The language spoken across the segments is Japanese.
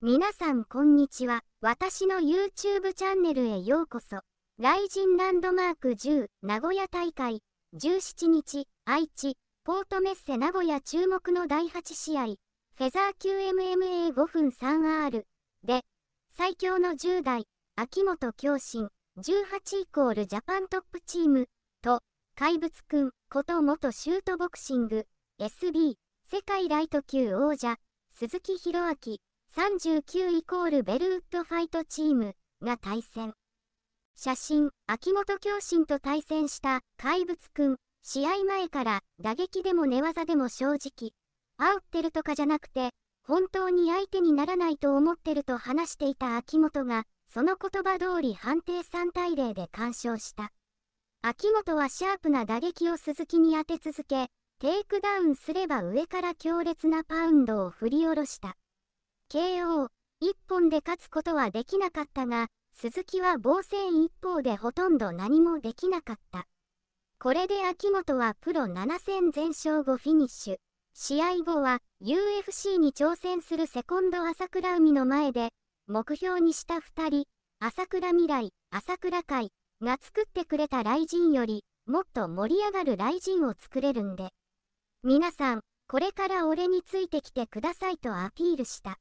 皆さんこんにちは。私の YouTube チャンネルへようこそ。雷神ランドマーク10名古屋大会17日愛知ポートメッセ名古屋注目の第8試合フェザー級 MMA5 分 3R で最強の10代秋元強心18イコールジャパントップチームと怪物くんこと元シュートボクシング SB 世界ライト級王者鈴木宏明39イコールベルウッドファイトチームが対戦。写真、秋元教心と対戦した怪物くん、試合前から打撃でも寝技でも正直、煽ってるとかじゃなくて、本当に相手にならないと思ってると話していた秋元が、その言葉通り判定3対0で完勝した。秋元はシャープな打撃を鈴木に当て続け、テイクダウンすれば上から強烈なパウンドを振り下ろした。KO 1本で勝つことはできなかったが、鈴木は防戦一方でほとんど何もできなかった。これで秋元はプロ7戦全勝後フィニッシュ。試合後は UFC に挑戦するセコンド朝倉海の前で、目標にした2人、朝倉未来、朝倉会が作ってくれた雷神より、もっと盛り上がる雷神を作れるんで。皆さん、これから俺についてきてくださいとアピールした。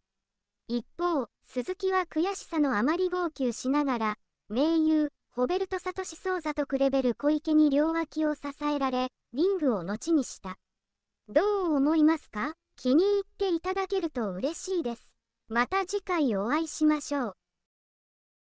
一方、鈴木は悔しさのあまり号泣しながら、盟友、ホベルト・サトシ・ソーザとクレベル・小池に両脇を支えられ、リングを後にした。どう思いますか気に入っていただけると嬉しいです。また次回お会いしましょう。